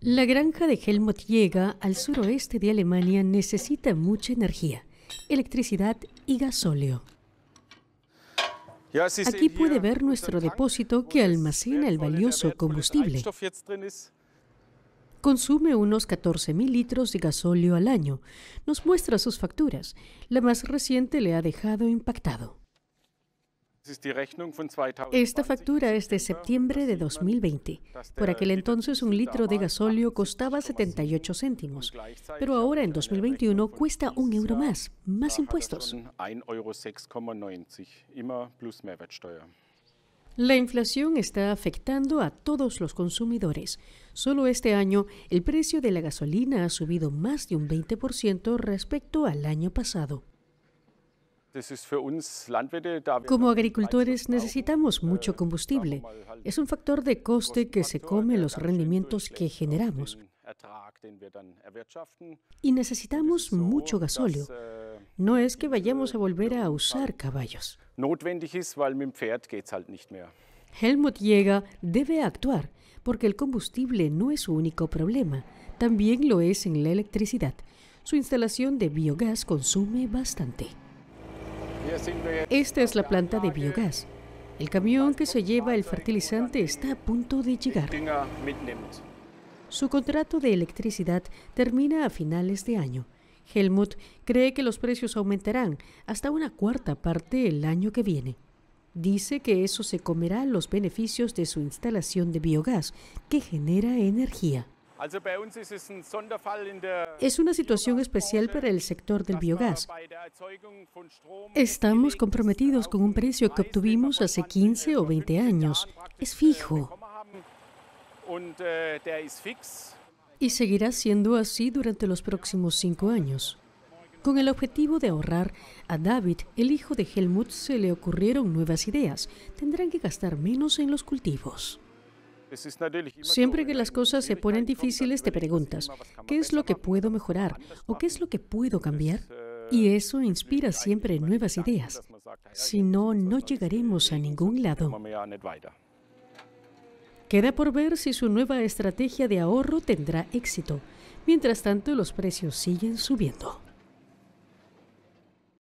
La granja de Helmut Jäger al suroeste de Alemania necesita mucha energía, electricidad y gasóleo. Aquí puede ver nuestro depósito que almacena el valioso combustible. Consume unos 14.000 litros de gasóleo al año. Nos muestra sus facturas. La más reciente le ha dejado impactado. Esta factura es de septiembre de 2020. Por aquel entonces un litro de gasóleo costaba 78 céntimos, pero ahora en 2021 cuesta un euro más, más impuestos. La inflación está afectando a todos los consumidores. Solo este año el precio de la gasolina ha subido más de un 20% respecto al año pasado. Como agricultores necesitamos mucho äh, combustible. Es un factor de coste que se come los rendimientos que generamos. Y necesitamos mucho gasóleo. Äh, no es que vayamos a volver a usar caballos. Helmut Llega debe actuar, porque el combustible no es su único problema, también lo es en la electricidad. Su instalación de biogás consume bastante. Esta es la planta de biogás. El camión que se lleva el fertilizante está a punto de llegar. Su contrato de electricidad termina a finales de año. Helmut cree que los precios aumentarán hasta una cuarta parte el año que viene. Dice que eso se comerá los beneficios de su instalación de biogás, que genera energía. Es una situación especial para el sector del biogás. Estamos comprometidos con un precio que obtuvimos hace 15 o 20 años. Es fijo. Äh, y seguirá siendo así durante los próximos cinco años. Con el objetivo de ahorrar, a David, el hijo de Helmut, se le ocurrieron nuevas ideas. Tendrán que gastar menos en los cultivos. Pues siempre que las cosas se ponen difíciles te preguntas, ¿qué es lo que puedo mejorar o qué es lo que puedo pues, cambiar? Eh, y eso pues, inspira siempre nuevas ideas. Si no, no llegaremos a ningún lado. Queda por ver si su nueva estrategia de ahorro tendrá éxito. Mientras tanto, los precios siguen subiendo.